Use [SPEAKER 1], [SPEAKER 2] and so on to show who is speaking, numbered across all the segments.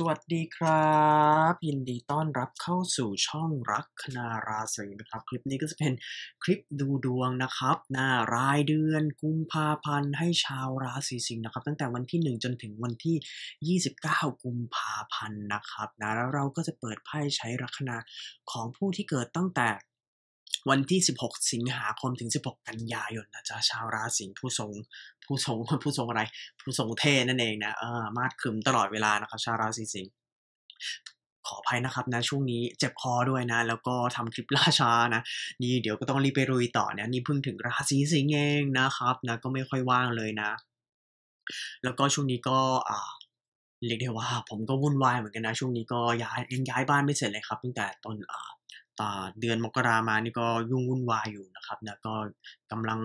[SPEAKER 1] สวัสดีครับยินดีต้อนรับเข้าสู่ช่องรักคณาราศีนะครับ คลิปนี้ก็จะเป็นคลิปดูดวงนะครับ หน้ารายเดือน กุมภาพันธ์ให้ชาวราศีสิงห์นะครับ ตั้งแต่วันที่ 1 จนถึงวันที่ 29 กุมภาพันธ์นะครับนะแล้วเราก็จะเปิดไพ่ใช้ลัคนาของผู้ที่เกิดตั้งแต่วันที่ 16 สิงหาคมถึง 16 กันยายนนะจ๊ะชาวราศีผู้ทรงผู้ทรงผู้ทรงอะไร ผู้ทรงเทนั่นเองนะเออมาดคึมตลอดเวลานะครับ ชาวราศีสิงห์ขออภัยนะครับนะช่วงนี้ เจ็บคอด้วยนะ แล้วก็ทำคลิปล่าช้านะ นี่เดี๋ยวก็ต้องรีบไปรุยต่อเนี่ย นี่เพิ่งถึงราศีสิงห์เองนะครับนะก็ไม่ค่อยว่างเลยนะแล้วก็ช่วงนี้ก็ อ่าเรียกได้ว่า ผมก็วุ่นวายเหมือนกันนะช่วงนี้ก็ย้ายยังย้ายบ้านไม่เสร็จเลยครับตั้งแต่ต้นอ่าเดือนมกรามานี่ก็ยุ่งวุ่นวายอยู่นะครับนะก็กำลัง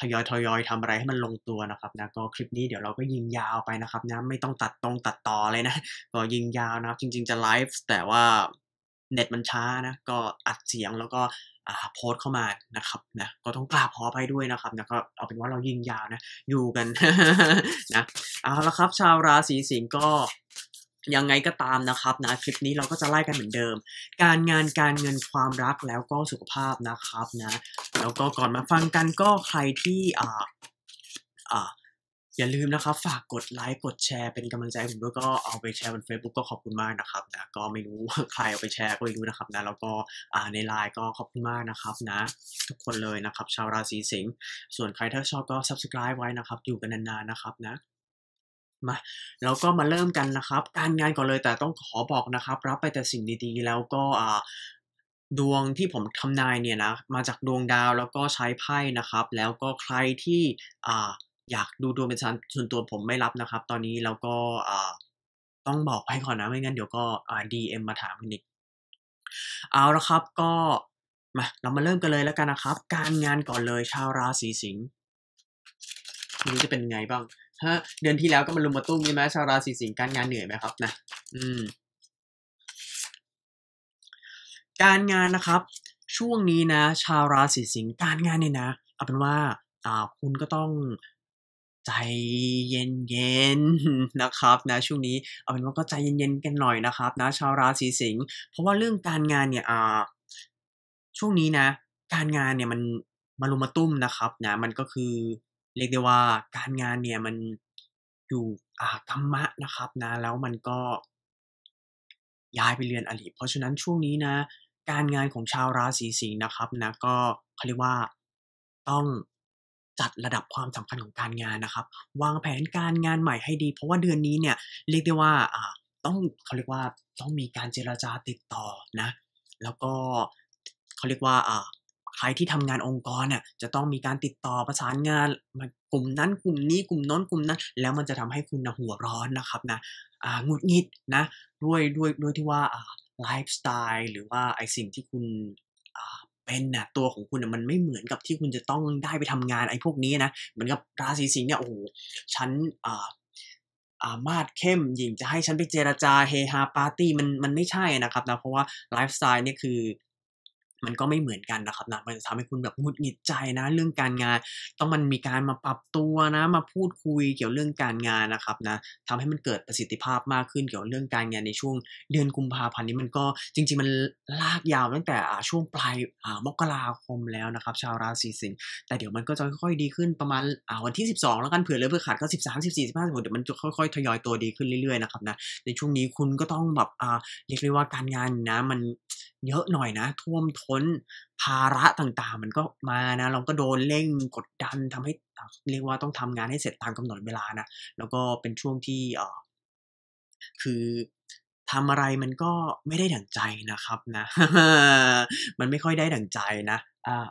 [SPEAKER 1] ทยอยทยอยทำอะไร ให้มันลงตัวนะครับนะก็คลิปนี้เดี๋ยวเราก็ยิงยาวไปนะครับนะไม่ต้องตัดตรง ตัดต่อเลยนะก็ยิงยาวนะครับ จริงๆจะไลฟ์แต่ว่าเน็ตมันช้านะ ก็อัดเสียงแล้วก็โพสเข้ามานะครับนะก็ต้องกราบขอไปด้วยนะครับนะก็เอาเป็นว่าเรายิงยาวนะ อยู่กันนะเอาละครับ ชาวราศีสิงห์ก็ยังไงก็ตามนะครับนะคลิปนี้เราก็จะไล่กันเหมือนเดิม การงานการเงินความรักแล้วก็สุขภาพนะครับนะแล้วก็ก่อนมาฟังกันก็ใครที่อ่าอ่าอย่าลืมนะครับ ฝากกดไลค์กดแชร์เป็นกำลังใจผมด้วยก็เอาไปแชร์บน Facebook ก็ขอบคุณมากนะครับนะก็ไม่รู้ใครเอาไปแชร์ก็ไม่รู้นะครับนะแล้วก็ในไลน์ก็ขอบคุณมากนะครับนะ ทุกคนเลยนะครับ ชาวราศีสิงห์ส่วนใครถ้าชอบก็ subscribe ไว้นะครับ อยู่กันนานๆนะครับนะมาแล้วก็มาเริ่มกันนะครับ การงานก่อนเลยแต่ต้องขอบอกนะครับ รับไปแต่สิ่งดีๆแล้วก็อ่าดวงที่ผมทำนายเนี่ยนะ มาจากดวงดาวแล้วก็ใช้ไพ่นะครับ แล้วก็ใครที่อ่าอยากดูดวงเป็นส่วนตัวผมไม่รับนะครับ ตอนนี้แล้วก็อ่าต้องบอกไว้ก่อนนะไม่งั้นเดี๋ยวก็อ่า DM มาถามกันอีกเอาละครับก็มาเรามาเริ่มกันเลยแล้วกันนะครับ การงานก่อนเลยชาวราศีสิงห์มัน้จะเป็นไงบ้างถ้าเดือนที่แล้วก็มาลุมมาตุ้มใช่ไหมชาวราศีสิงห์การงานเหนื่อยไหมครับนะอืม การงานนะครับ ช่วงนี้นะ ชาวราศีสิงห์การงานเนี่ยนะเอาเป็นว่า อ่า คุณก็ต้อง ใจเย็นๆนะครับนะช่วงนี้เอาเป็นว่าก็ใจเย็นๆกันหน่อยนะครับ นะ ชาวราศีสิงห์เพราะว่าเรื่องการงานเนี่ย อ่า ช่วงนี้นะการงานเนี่ยมันมาลุมมาตุ้มนะครับ นะมันก็คือเรียกได้ว่าการงานเนี่ยมันอยู่อาธรรมะนะครับนะ แล้วมันก็ ย้ายไปเรียนอลีเพราะฉะนั้นช่วงนี้นะ การงานของชาวราศีสิงห์นะครับ นะก็เขาเรียกว่าต้องจัดระดับความสำคัญของการงานนะครับ วางแผนการงานใหม่ให้ดี เพราะว่าเดือนนี้เนี่ยเรียกได้ว่า่า ต้องเขาเรียกว่า ต้องมีการเจราจาติดต่อนะ แล้วก็เขาเรียกว่า อ่าใครที่ทำงานองค์กรน่ะจะต้องมีการติดต่อประสานงานมากลุ่มนั้นกลุ่มนี้กลุ่มน้นกลุ่มนั้นแล้วมันจะทำให้คุณนะหัวร้อนนะครับนะหงุดหงิดนะ ด้วยด้วยด้วยที่ว่าไลฟ์สไตล์หรือว่าไอสิ่งที่คุณเป็นนะ่ะตัวของคุณนะมันไม่เหมือนกับที่คุณจะต้องได้ไปทำงานไอ้พวกนี้นะเหมือนกับราศีสิงห์เนี่ยโอ้โหฉันอ่าอามาดเข้มหญิงจะให้ฉันไปเจราจาเฮฮาปาร์ตี้มันมันไม่ใช่นะครับนะเพราะว่าไลฟ์สไตล์เนี่ยคือมันก็ไม่เหมือนกันนะครับนะ มันจะทำให้คุณแบบหงุดหงิดใจนะเรื่องการงานต้องมันมีการมาปรับตัวนะ มาพูดคุยเกี่ยวเรื่องการงานนะครับนะทำให้มันเกิดประสิทธิภาพมากขึ้นเกี่ยวเรื่องการงานในช่วงเดือนกุมภาพันธ์นี้มันก็จริง ๆ มันลากยาวตั้งแต่ช่วงปลายมกราคมแล้วนะครับชาวราศีสิงห์แต่เดี๋ยวมันก็จะค่อยๆ ดีขึ้นประมาณวันที่ 12 แล้วกันเผื่อเลยเพื่อขาดก็13 14 15 16เดี๋ยวมันจะค่อยๆทยอยตัวดีขึ้นเรื่อยๆนะครับนะในช่วงนี้คุณก็ต้องแบบเรียกได้ว่าการงานนะ มันเยอะหน่อยนะท่วมท้นภาระต่างๆมันก็มานะ เราก็โดนเร่งกดดันทำให้เรียกว่าต้องทำงานให้เสร็จตามกำหนดเวลานะ แล้วก็เป็นช่วงที่ เออคือทำอะไรมันก็ไม่ได้ดั่งใจนะครับ นะมันไม่ค่อยได้ดั่งใจนะ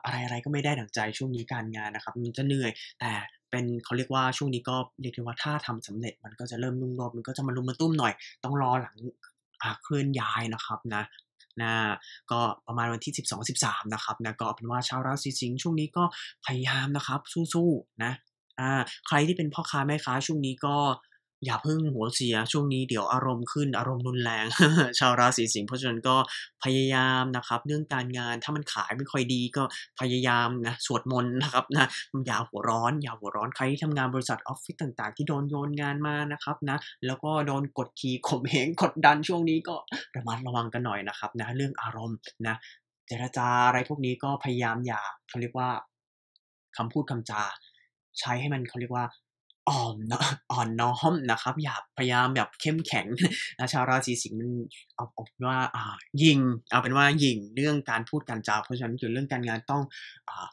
[SPEAKER 1] อะไรอะไรก็ไม่ได้ดั่งใจช่วงนี้การงานนะครับ มันจะเหนื่อย แต่เป็นเขาเรียกว่าช่วงนี้ก็เรียกว่าถ้าทำสำเร็จมันก็จะเริ่มรุ่งรอบมันก็จะมารุมมาตุ้มหน่อยต้องรอหลังเคลื่อนย้ายนะครับ นะนะก็ประมาณวันที่12-13นะครับนะก็เป็นว่าชาวราศีสิงห์ช่วงนี้ก็ พยายามนะครับ สู้ ๆ นะอ่าใครที่เป็นพ่อค้าแม่ค้าช่วงนี้ก็อย่าพึ่งหัวเสียช่วงนี้เดี๋ยวอารมณ์ขึ้นอารมณ์รุนแรงชาวราศีสิงห์เพราะฉะนั้นก็พยายามนะครับเรื่องการงานถ้ามันขายไม่ค่อยดีก็พยายามนะ สวดมนต์นะครับนะอย่าหัวร้อนอย่าหัวร้อนใครที่ทำงานบริษัทออฟฟิศต่างๆ ที่โดนโยนงานมานะครับ นะ แล้วก็โดนกดขี่ข่มเหงกดดันช่วงนี้ก็ระมัดระวังกันหน่อยนะครับ นะ เรื่องอารมณ์นะเจรจาอะไรพวกนี้ก็พยายามอย่าเขาเรียกว่า คำพูดคำจาใช้ให้มันเขาเรียกว่าอ่อนอ่อนน้อมนะครับ อย่าพยายามแบบเข้มแข็งนะชาวราศีสิงห์มันเอาเอกป็นว่าอ่ายิงเอาเป็นว่ายิงเรื่องการพูดการจา เพราะฉะนั้นเกี่ยวเรื่องการงานต้อง อ่า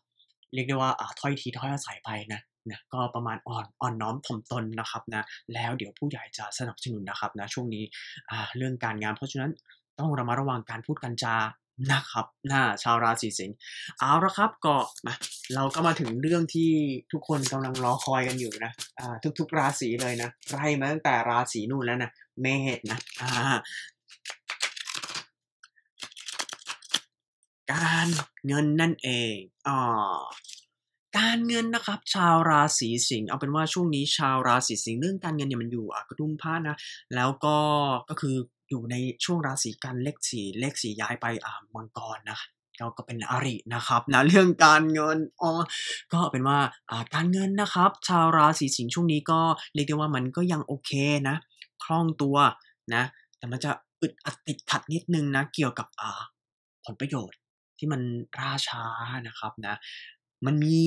[SPEAKER 1] เรียกได้ว่าอ่าถ้อยทีถ้อยอาศัยไปนะนะก็ประมาณอ่อนอ่อนน้อมถ่อมตนนะครับนะแล้วเดี๋ยวผู้ใหญ่จะสนับสนุนนะครับ นะช่วงนี้ อ่าเรื่องการงาน เพราะฉะนั้นต้องระมัดระวังการพูดการจานะครับนะชาวราศีสิงห์เอาละครับก็มาเราก็มาถึงเรื่องที่ทุกคนกำลังรอคอยกันอยู่นะ อ่าทุกๆราศีเลยนะไล่มาตั้งแต่ราศีนู่นแล้วนะเมษนะอ่าการเงินนั่นเองอ่าการเงินนะครับ ชาวราศีสิงห์เอาเป็นว่าช่วงนี้ชาวราศีสิงห์เรื่องการเงินเนี่ยมันอยู่กระดุมผ้านะ แล้วก็ก็คืออยู่ในช่วงราศีกันเลขสี่เลขสี่ย้ายไปอ่ามังกรนะเราก็เป็นอรินะครับนะเรื่องการเงินอ๋อก็เป็นว่าการเงินนะครับ ชาวราศีสิงห์ช่วงนี้ก็เรียกได้ว่ามันก็ยังโอเคนะ คล่องตัวนะ แต่มันจะอึดอัดติดขัดนิดนึงนะ เกี่ยวกับผลประโยชน์ที่มันราช้านะครับนะ มันมี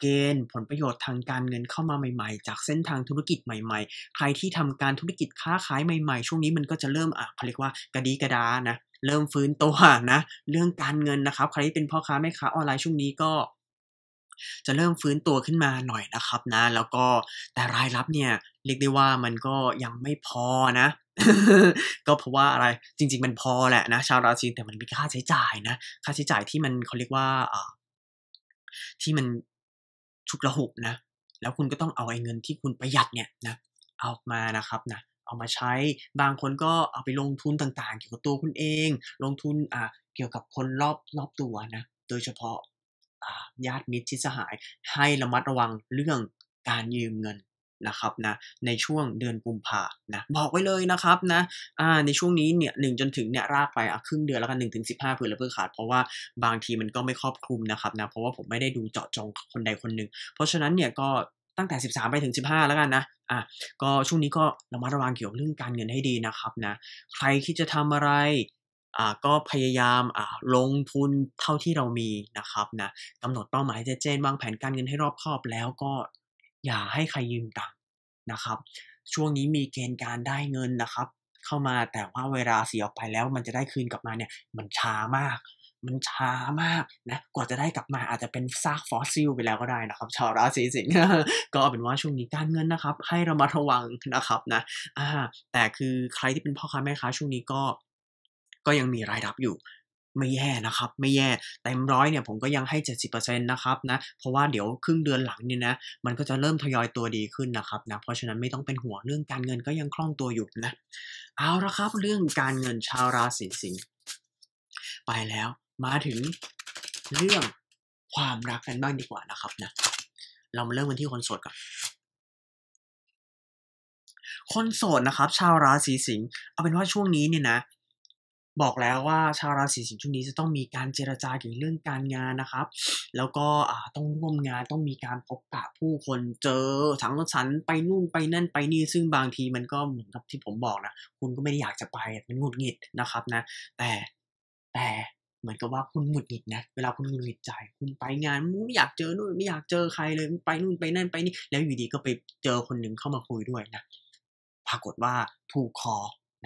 [SPEAKER 1] เกณฑ์ผลประโยชน์ทางการเงินเข้ามาใหม่ ๆ จากเส้นทางธุรกิจใหม่ๆ ใครที่ทำการธุรกิจค้าขายใหม่ๆ ช่วงนี้มันก็จะเริ่มอ่ะเขาเรียกว่ากระดีกระดานะเริ่มฟื้นตัวนะ เรื่องการเงินนะครับใครที่เป็นพ่อค้าแม่ค้าออนไลน์ช่วงนี้ก็ จะเริ่มฟื้นตัวขึ้นมาหน่อยนะครับ นะ แล้วก็แต่รายรับเนี่ยเรียกได้ว่ามันก็ยังไม่พอนะก็เพราะว่าอะไร จริง ๆ มันพอแหละนะชาวราศีแต่มันมีค่าใช้จ่ายนะ ค่าใช้จ่ายที่มันเขาเรียกว่าที่มันฉุกระหุกนะ แล้วคุณก็ต้องเอาไอ้เงินที่คุณประหยัดเนี่ยนะเอามานะครับนะเอามาใช้ บางคนก็เอาไปลงทุนต่าง ๆ เกี่ยวกับตัวคุณเอง ลงทุนอ่าเกี่ยวกับคนรอบรอบตัวนะ โดยเฉพาะญาติมิตรทิ่สหายให้ระมัดระวังเรื่องการยืมเงินนะครับนะ ในช่วงเดือนกุมภานะบอกไว้เลยนะครับนะอ่าในช่วงนี้เนี่ยหจนถึงเนี่ยรากไปอ่ะครึ่งเดือนแล้วกัน1นถึงสิบห้าเพื่อละเพื่อขาด เพราะว่าบางทีมันก็ไม่ครอบคลุมนะครับนะ เพราะว่าผมไม่ได้ดูเจาะจงคนใดคนหนึ่ง เพราะฉะนั้นเนี่ยก็ตั้งแต่ 13ไปถึง 15 แล้วกันนะ อ่ะก็ช่วงนี้ก็ระมัดระวังเกี่ยวกับเรื่องการเงินให้ดีนะครับนะ ใครคิดจะทำอะไร อ่าก็พยายาม อ่าลงทุนเท่าที่เรามีนะครับนะกำหนดเป้าหมายจะเจนวางแผนการเงินให้รอบคอบ แล้วก็อย่าให้ใครยืมตังค์นะครับ ช่วงนี้มีเกณฑ์การได้เงินนะครับ เข้ามา แต่ว่าเวลาเสียออกไปแล้วมันจะได้คืนกลับมาเนี่ย มันช้ามากมันช้ามากนะกว่าจะได้กลับมา อาจจะเป็นซากฟอสซิล ไปแล้วก็ได้นะครับ ชาวราศีสิงห์ก็เป็นว่าช่วงนี้การเงินนะครับ ให้ระมัดระวังนะครับนะแต่คือใครที่เป็นพ่อค้าแม่ค้าช่วงนี้ก็ก็ยังมีรายรับอยู่ ไม่แย่นะครับ ไม่แย่แต็มร้อยเนี่ยผมก็ยังให้70%นะครับ นะเพราะว่าเดี๋ยวครึ่งเดือนหลังเนี่ยนะมันก็จะเริ่มทยอยตัวดีขึ้นนะครับนะ เพราะฉะนั้นไม่ต้องเป็นห่วงเรื่องการเงินก็ยังคล่องตัวอยู่นะเอาละครับ เรื่องการเงินชาวราศีสิงห์ไปแล้วมาถึงเรื่องความรักกันบ้างดีกว่านะครับนะเรามาเริ่มกันที่คนโสดก่อนคนโสดนะครับ ชาวราศีสิงห์เอาเป็นว่าช่วงนี้เนี่ยนะ บอกแล้วว่า ชาวราศีสิงห์ช่วงนี้จะต้องมีการเจรจาเกี่ยวกับเรื่องการงานนะครับ แล้วก็ต้องร่วมงานต้องมีการพบปะผู้คนเจอสังสรรค์ไปนู่นไปนั่นไปนี่ ซึ่งบางทีมันก็เหมือนกับที่ผมบอกนะคุณก็ไม่ได้อยากจะไปมันหงุดหงิดนะครับ นะแต่แต่เหมือนกับว่าคุณหงุดหงิดนะ เวลาคุณหงุดหงิดใจ คุณไปงานไม่อยากเจอนู่น ไม่อยากเจอใครเลย ไปนู่นไปนั่นไปนี่ แล้วอยู่ดีก็ไปเจอคนหนึ่งเข้ามาคุยด้วยนะ ปรากฏว่าถูกคอ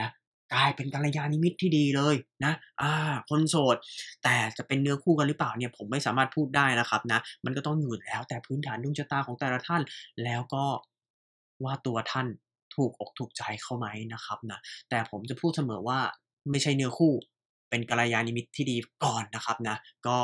[SPEAKER 1] นะกลายเป็นกัลยาณมิตรที่ดีเลยนะ อ่าคนโสด แต่จะเป็นเนื้อคู่กันหรือเปล่าเนี่ยผมไม่สามารถพูดได้นะครับนะ มันก็ต้องอยู่แล้ว แต่พื้นฐานดวงชะตาของแต่ละท่าน แล้วก็ว่าตัวท่านถูกอกถูกใจเขาไหมนะครับนะ แต่ผมจะพูดเสมอว่าไม่ใช่เนื้อคู่เป็นกัลยาณมิตรที่ดีก่อนนะครับนะ ก็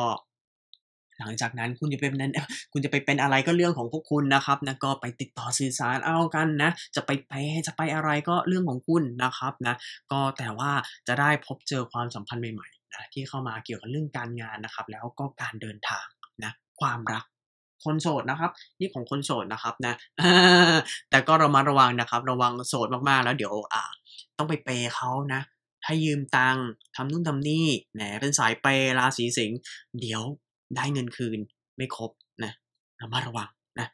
[SPEAKER 1] หลังจากนั้นคุณจะเป็นนั้นคุณจะไปเป็นอะไรก็เรื่องของพวกคุณนะครับนะก็ไปติดต่อสื่อสารเอากัน นะจะไปไปจะไปอะไรก็เรื่องของคุณนะครับนะก็แต่ว่าจะได้พบเจอความสัมพันธ์ใหม่ๆนะที่เข้ามาเกี่ยวกับเรื่องการงานนะครับ แล้วก็การเดินทางนะ ความรัก คนโสดนะครับ นี่ของคนโสดนะครับนะแต่ก็ระมัดระวังนะครับ ระวังโสดมากๆ แล้วเดี๋ยว อ่า ต้องไปเปเขานะให้ยืมตังค์ทำนู่นทำนี่แหนเป็นสายเปราศีสิงห์เดี๋ยวได้เงินคืนไม่ครบ นะระมัดระวังนะ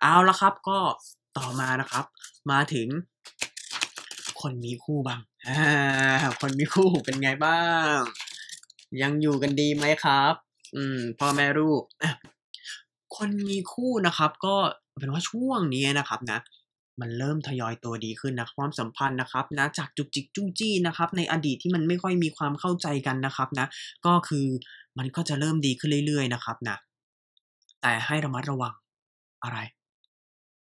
[SPEAKER 1] เอาละครับ ก็ต่อมานะครับ มาถึง คนมีคู่บ้างคนมีคู่เป็นไงบ้างยังอยู่กันดีไหมครับอืมพ่อแม่ลูกคนมีคู่นะครับ ก็เป็นว่าช่วงนี้นะครับนะมันเริ่มทยอยตัวดีขึ้นนะความสัมพันธ์นะครับ นะ จากจุกจิกจุ้งจี้นะครับ ในอดีตที่มันไม่ค่อยมีความเข้าใจกันนะครับ นะก็คือมันก็จะเริ่มดีขึ้นเรื่อยๆนะครับนะแต่ให้ระมัดระวัง อะไร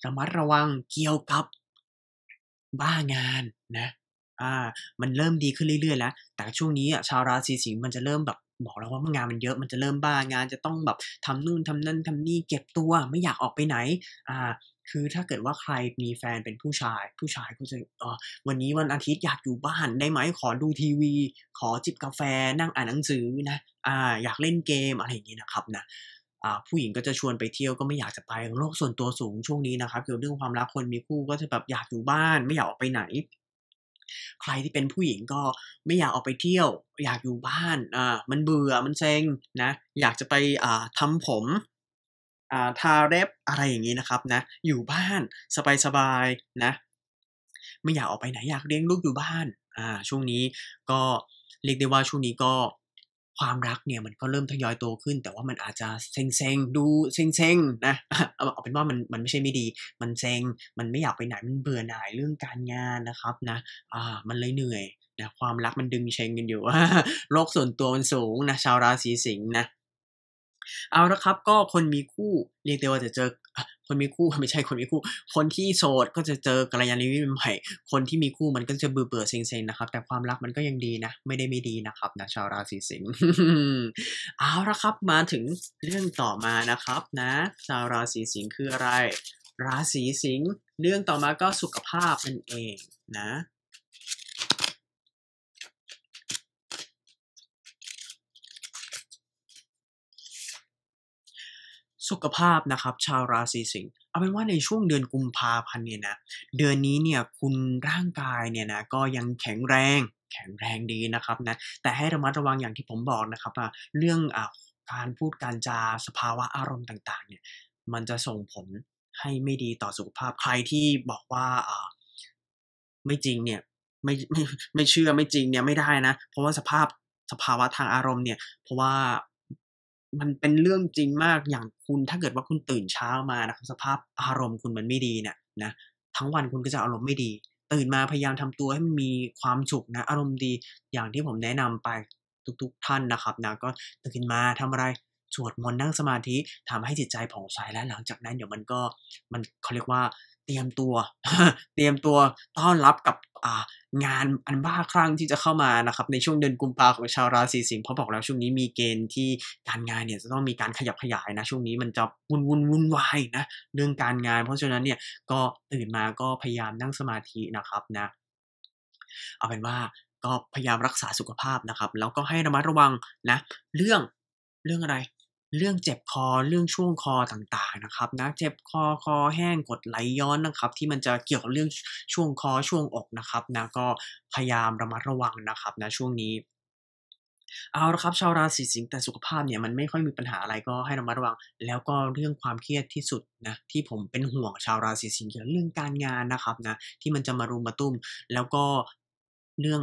[SPEAKER 1] ระมัดระวังเกี่ยวกับ บ้างาน นะ อ่า มันเริ่มดีขึ้นเรื่อยๆ แล้วแต่ช่วงนี้อ่ะชาวราศีสิงห์มันจะเริ่มแบบ บอกแล้วว่างานมันเยอะมันจะเริ่มบ้างานจะต้องแบบ ทำนู่นทำนั่นทำนี่ เก็บตัว ไม่อยากออกไปไหน อ่าคือถ้าเกิดว่าใครมีแฟนเป็นผู้ชาย ผู้ชายก็จะอออวันนี้วันอาทิตย์อยากอยู่บ้านได้ไหม ขอดูทีวี ขอจิบกาแฟนั่งอ่านหนังสือนะอ่าอยากเล่นเกมอะไรอย่างนี้นะครับ นะผู้หญิงก็จะชวนไปเที่ยวก็ไม่อยากจะไปโลกส่วนตัวสูงช่วงนี้นะครับเกี่ยวเรื่องความรักคนมีคู่ก็จะแบบอยากอยู่บ้านไม่อยากออกไปไหน ใครที่เป็นผู้หญิงก็ไม่อยากออกไปเที่ยว อยากอยู่บ้านอ่ามันเบื่อมันเซ็งนะอยากจะไปอ่าทำผมทาเล็บอะไรอย่างนี้นะครับนะ อยู่บ้าน สบายๆนะ ไม่อยากออกไปไหน อยากเลี้ยงลูกอยู่บ้าน อ่า ช่วงนี้ก็ เรียกได้ว่าช่วงนี้ก็ความรักเนี่ยมันก็เริ่มทยอยโตขึ้น แต่ว่ามันอาจจะเซ็งๆดูเซ็งๆนะเอาเป็นว่ามันมันไม่ใช่ไม่ดี มันเซ็งมันไม่อยากไปไหนมันเบื่อหน่ายเรื่องการงานนะครับนะอ่ามันเลยเหนื่อยนะความรักมันดึงเชงกันอยู่โลกส่วนตัวมันสูงนะชาวราศีสิงห์นะเอาละครับ ก็คนมีคู่ เรียกได้ว่าจะเจอคนมีคู่ไม่ใช่คนมีคู่ คนที่โสดก็จะเจอกระยาณวิมรใหม่คนที่มีคู่มันก็จะเบื่อเบื่อเซ็งเซ็งนะครับ แต่ความรักมันก็ยังดีนะไม่ได้ไม่ดีนะครับนะชาวราศีสิงห์เอาละครับมาถึงเรื่องต่อมานะครับ นะชาวราศีสิงห์คืออะไรราศีสิงห์เรื่องต่อมาก็สุขภาพนั่นเองนะสุขภาพนะครับชาวราศีสิงห์เอาเป็นว่าในช่วงเดือนกุมภาพันธ์เนี่ยนะเดือนนี้เนี่ยคุณร่างกายเนี่ยนะ ก็ยังแข็งแรงแข็งแรงดีนะครับนะแต่ให้ระมัดระวังอย่างที่ผมบอกนะครับเรื่องอการพูดการจาสภาวะอารมณ์ต่าง ๆ เนี่ย มันจะส่งผลให้ไม่ดีต่อสุขภาพใครที่บอกว่าไม่จริงเนี่ยไม่ไม่ไม่เชื่อไม่จริงเนี่ยไม่ได้นะ เพราะว่าสภาพสภาวะทางอารมณ์เนี่ยเพราะว่ามันเป็นเรื่องจริงมากอย่างคุณถ้าเกิดว่าคุณตื่นเช้ามานะครับสภาพอารมณ์คุณมันไม่ดีเนี่ยนะทั้งวันคุณก็จะอารมณ์ไม่ดี ตื่นมาพยายามทำตัวให้มันมีความสุขนะ อารมณ์ดี อย่างที่ผมแนะนำไปทุกๆท่านนะครับนะ ก็ตื่นมาทำอะไรสวดมนต์นั่งสมาธิทำให้จิตใจผ่องใสแล้ว หลังจากนั้นเดี๋ยวมันก็มันเขาเรียกว่าตรียมตัว เตรียมตัวต้อนรับกับงานอันบ้าคลั่งที่จะเข้ามานะครับ ในช่วงเดือนกุมภาของชาวราศีสิงห์เพราะบอกแล้วช่วงนี้มีเกณฑ์ที่การงาน เนี่ยจะต้องมีการขยับขยายนะช่วงนี้มันจะวุ่นวุ่นวุ่นวายนะ เรื่องการงาน เพราะฉะนั้นเนี่ยก็ตื่นมาก็พยายามนั่งสมาธินะครับนะ เอาเป็นว่าก็พยายามรักษาสุขภาพนะครับแล้วก็ให้ระมัดระวังนะ เรื่องเรื่องอะไรเรื่องเจ็บคอเรื่องช่วงคอต่างๆนะครับนะเจ็บคอคอแห้งกดไหลย้อนนะครับ ที่มันจะเกี่ยวกับเรื่องช่วงคอช่วงอกนะครับนะก็พยายามระมัดระวังนะครับนะช่วงนี้ เอาละครับ ชาวราศีสิงห์แต่สุขภาพเนี่ยมันไม่ค่อยมีปัญหาอะไรก็ให้ระมัดระวัง แล้วก็เรื่องความเครียดที่สุดนะที่ผมเป็นห่วงชาวราศีสิงห์เกี่ยวเรื่องการงานนะครับนะที่มันจะมารุมมาตุ้มแล้วก็เรื่อง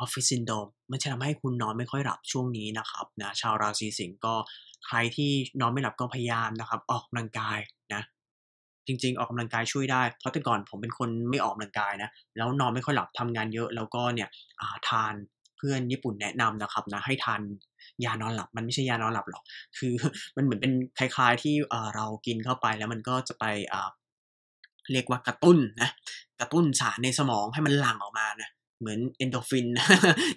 [SPEAKER 1] ออฟฟิศซินโดมมันจะทำให้คุณนอนไม่ค่อยหลับช่วงนี้นะครับนะชาวราศีสิงห์ก็ใครที่นอนไม่หลับก็พยายามนะครับ ออกกำลังกายนะ จริงๆออกกำลังกายช่วยได้ เพราะแต่ก่อนผมเป็นคนไม่ออกกำลังกายนะ แล้วนอนไม่ค่อยหลับทำงานเยอะแล้วก็เนี่ยทานเพื่อนญี่ปุ่นแนะนำนะครับนะให้ทานยานอนหลับ มันไม่ใช่ยานอนหลับหรอกคือ มันเหมือนเป็นคล้ายๆ ที่เรา กินเข้าไป แล้วมันก็จะไปเรียกว่ากระตุ้นนะกระตุ้นสารในสมองให้มันหลั่งออกมานะเหมือนเอนโดฟิน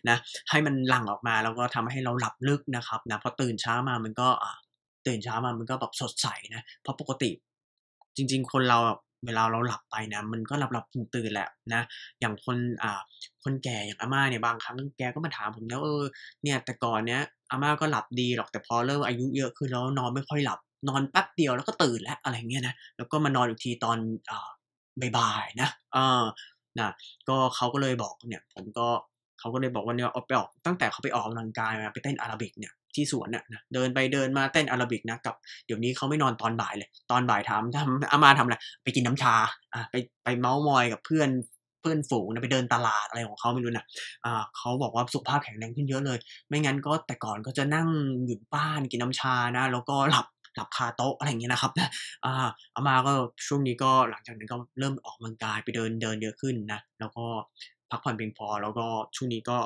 [SPEAKER 1] นะให้มันหลั่งออกมาแล้วก็ทำให้เราหลับลึกนะครับ นะพอตื่นเช้ามามันก็ตื่นเช้ามามันก็แบบสดใสนะเพราะปกติ จริง ๆ คนเราเวลาเราหลับไปนะ มันก็หลับหลับตื่นตื่นแหละนะอย่างคนอ่า คนแก่อย่างอาม่าเนี่ยบางครั้งแกก็มาถามผมแล้วเออเนี่ยแต่ก่อนเนี้ยอาม่าก็หลับดีหรอกแต่พอเริ่มอายุเยอะขึ้นแล้วนอนไม่ค่อยหลับ นอนแป๊บเดียวแล้วก็ตื่นแล้วอะไรเงี้ยนะแล้วก็มานอนอีกทีตอนอ่าบ่ายๆนะอ่านะก็เขาก็เลยบอกเนี่ยผมก็เขาก็เลยบอกว่าเนี่ยเอาไปออกตั้งแต่เขาไปออกกำลังกายมาไปเต้นอาราบิกเนี่ยที่สวนน่ะนะเดินไปเดินมาเต้นอาราบิกนะกับ เดี๋ยวนี้เขาไม่นอนตอนบ่ายเลย ตอนบ่ายทำทำอามาทำอะไรไปกินน้ำชาอ่ะไปไปเมาส์มอยกับเพื่อนเพื่อนฝูงนะไปเดินตลาดอะไรของเขาไม่รู้นะอ่าเขาบอกว่าสุขภาพแข็งแรงขึ้นเยอะเลย ไม่งั้นก็แต่ก่อนก็จะนั่งอยู่บ้านกินน้ำชานะแล้วก็หลับหลับคาโต๊ะอะไรอย่างเงี้ยนะครับอาอามาก็ช่วงนี้ก็หลังจากนั้นก็เริ่มออกกำลังกายไปเดินเดินเยอะขึ้นนะ แล้วก็พักผ่อนเพียงพอ แล้วก็ช่วงนี้ก็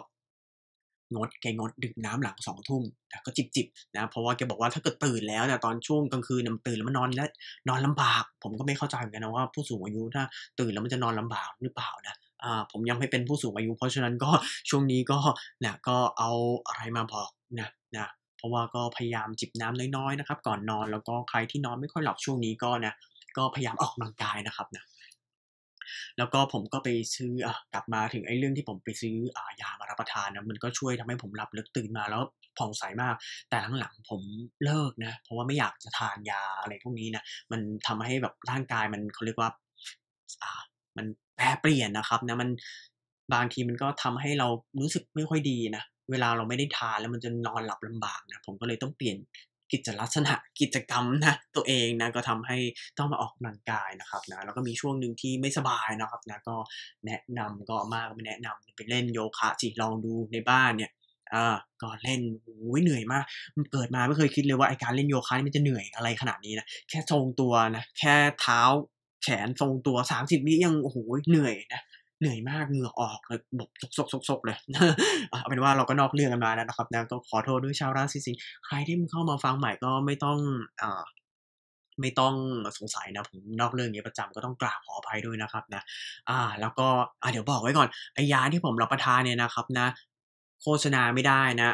[SPEAKER 1] งดแกงดดื่มน้ำหลังสองทุ่มนะก็จิบจิบนะ เพราะว่าแกบอกว่าถ้าเกิดตื่นแล้วเนี่ยตอนช่วงกลางคืนนำตื่นแล้วมันนอน แล้วนอนลำบาก ผมก็ไม่เข้าใจเหมือนกันนะว่าผู้สูงอายุถ้า ตื่นแล้วมันจะนอนลำบากหรือเปล่านะอ่า ผมยังไม่เป็นผู้สูงอายุ เพราะฉะนั้นก็ช่วงนี้ก็นะก็เอาอะไรมาบอกนะนะราะว่าก็พยายามจิบน้ำน้อยๆนะครับ ก่อนนอน แล้วก็ใครที่นอนไม่ค่อยหลับช่วงนี้ก็นะก็พยายามออกกำลังกายนะครับนะแล้วก็ผมก็ไปซื้ออกลับมาถึงไอ้เรื่องที่ผมไปซื้ออยามารับประทานนะมันก็ช่วยทำให้ผมหลับลึกตื่นมา แล้วผ่องใสมากแต่หลังๆผมเลิกนะเพราะว่าไม่อยากจะทานยาอะไรพวกนี้นะมันทำให้แบบร่างกายมันเขาเรียกว่ามันแปรเปลี่ยนนะครับนะมันบางทีมันก็ทำให้เรารู้สึกไม่ค่อยดีนะเวลาเราไม่ได้ทานแล้วมันจะนอนหลับลำบากนะผมก็เลยต้องเปลี่ยนกิจลักษณะ กิจกรรมนะ ตัวเองนะก็ทำให้ต้องมาออกกำลังกายนะครับนะแล้วก็มีช่วงหนึ่งที่ไม่สบายนะครับนะก็แนะนำก็มากไม่แนะนำไปเล่นโยคะสิลองดูในบ้านเนี่ยอ่าก็เล่นโอ้ยเหนื่อยมากมันเกิดมาไม่เคยคิดเลยว่าไอการเล่นโยคะนี่มันจะเหนื่อยอะไรขนาดนี้นะแค่ทรงตัวนะแค่เท้าแขนทรงตัว30มสิบวิยังโอ้โหเหนื่อยนะเหนื่อยมากเหงื่อออกแบบกซกซกเลยเอาเป็นว่าเราก็นอกเรื่องกันมาแล้วนะครับนะก็ขอโทษด้วยชาวราศีสิงห์ใครที่เข้ามาฟังใหม่ก็ไม่ต้องอ่าไม่ต้องสงสัยนะ ผมนอกเรื่องนี้ประจำก็ต้องกราบขออภัยด้วยนะครับ นะอ่า แล้วก็อ่าเดี๋ยวบอกไว้ก่อน ไอยาที่ผมรับประทานเนี่ยนะครับ นะ โฆษณาไม่ได้นะ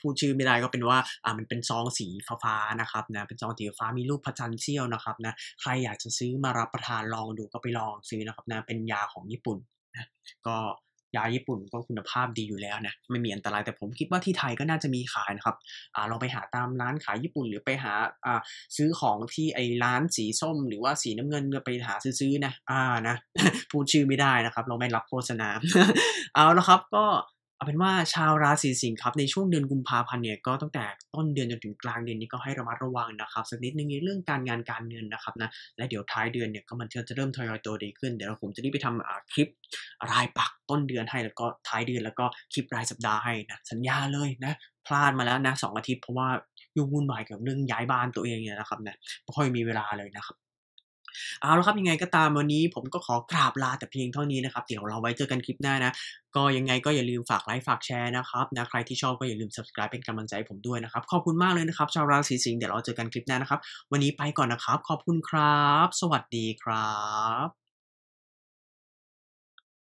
[SPEAKER 1] พูดชื่อไม่ได้ก็เป็นว่า อ่า มันเป็นซองสีฟ้าๆนะครับ นะเป็นซองสีฟ้ามีรูปพระจันทร์เซี่ยวนะครับ นะใครอยากจะซื้อมารับประทานลองดูก็ไปลองซื้อนะครับ นะเป็นยาของญี่ปุ่นนะก็ยาญี่ปุ่นก็คุณภาพดีอยู่แล้วนะไม่มีอันตรายแต่ผมคิดว่าที่ไทยก็น่าจะมีขายนะครับเราลองไปหาตามร้านขายญี่ปุ่นหรือไปหาาซื้อของที่ไอ้ร้านสีส้ม หรือว่าสีน้ำเงินไปหาซื้อๆนะอ่านะพูดชื่อไม่ได้นะครับ เราไม่รับโฆษณาเอาละครับก็เาเป็นว่าชาวราศีสิงห์ครับ ในช่วงเดือนกุมภาพันธ์เนี่ยก็ตั้งแต่ต้นเดือนจนถึงกลางเดือนนี้ก็ให้ระมัดระวังนะครับสักนิดนึงในเรื่องการงานการเงินนะครับนะและเดี๋ยวท้ายเดือนเนี่ยก็มันจะเริ่มทยอยตัวดีขึ้นเดี๋ยวผมจะรีบไปทำคลิปรายปักต้นเดือนให้แล้วก็ท้ายเดือนแล้วก็คลิปรายสัปดาห์ให้นะสัญญาเลยนะพลาดมาแล้วนะสองอาทิตย์เพราะว่ายุ่งวุ่นวายกับเรื่องย้ายบ้านตัวเองเนี่ยนะครับนะไม่ค่อยมีเวลาเลยนะครับเอาละครับยังไงก็ตามวันนี้ผมก็ขอกราบลาแต่เพียงเท่านี้นะครับ เดี๋ยวเราไว้เจอกันคลิปหน้านะก็ยังไงก็อย่าลืมฝากไลค์ฝากแชร์นะครับนะใครที่ชอบก็อย่าลืม subscribe เป็นกำลังใจผมด้วยนะครับขอบคุณมากเลยนะครับชาวราศีสิงห์เดี๋ยวเราเจอกันคลิปหน้านะครับ วันนี้ไปก่อนนะครับขอบคุณครับ สวัสดีครับ